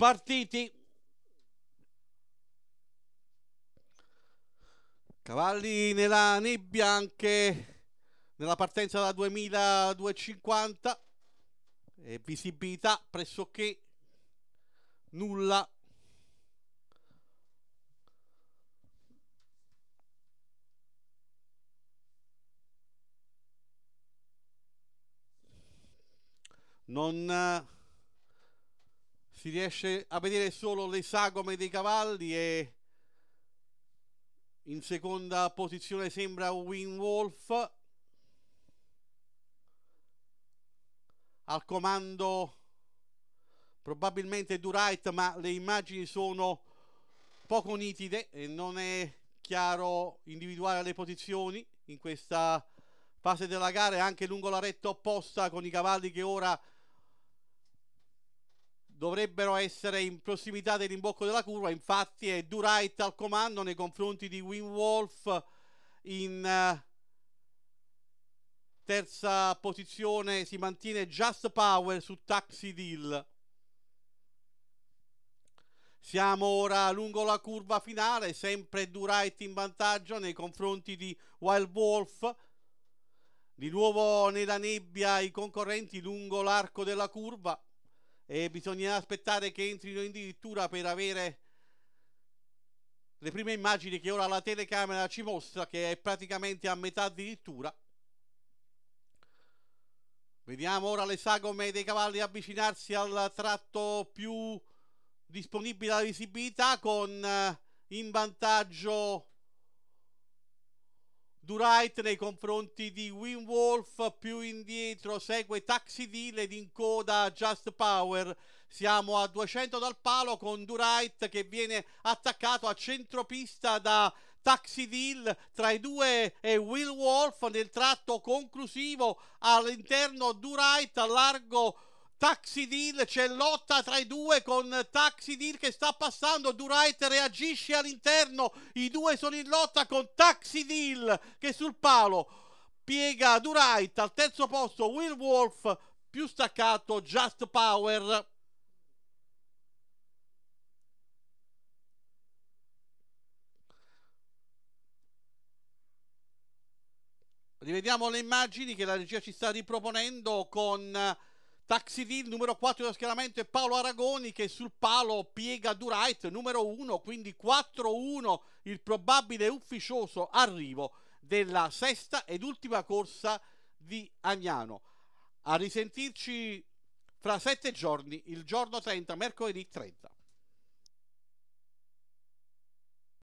partiti. Cavalli nella nebbia anche nella partenza da 2250 e visibilità pressoché nulla. Non eh, si riesce a vedere solo le sagome dei cavalli e in seconda posizione sembra Win Wolf al comando probabilmente Durait ma le immagini sono poco nitide e non è chiaro individuare le posizioni in questa fase della gara e anche lungo la retta opposta con i cavalli che ora dovrebbero essere in prossimità dell'imbocco della curva, infatti è Durait al comando nei confronti di Winwolf in eh, terza posizione si mantiene Just Power su Taxi Deal. Siamo ora lungo la curva finale, sempre Durite in vantaggio nei confronti di Wild Wolf. Di nuovo nella nebbia i concorrenti lungo l'arco della curva e bisognerà aspettare che entrino addirittura per avere le prime immagini che ora la telecamera ci mostra che è praticamente a metà addirittura vediamo ora le sagome dei cavalli avvicinarsi al tratto più disponibile alla visibilità con eh, in vantaggio Durite nei confronti di Winwolf, più indietro segue Taxi Deal ed in coda Just Power. Siamo a 200 dal palo con Durite che viene attaccato a centropista da Taxi Deal tra i due e Will Wolf nel tratto conclusivo all'interno Durite a largo Taxi Deal, c'è lotta tra i due con Taxi Deal che sta passando, Durite reagisce all'interno, i due sono in lotta con Taxi Deal che sul palo piega Durite, al terzo posto Will Wolf, più staccato Just Power. Rivediamo le immagini che la regia ci sta riproponendo con Taxi Deal numero 4 dello schieramento è Paolo Aragoni che sul palo piega Durait numero 1, quindi 4-1 il probabile ufficioso arrivo della sesta ed ultima corsa di Agnano. A risentirci fra sette giorni, il giorno 30, mercoledì 30.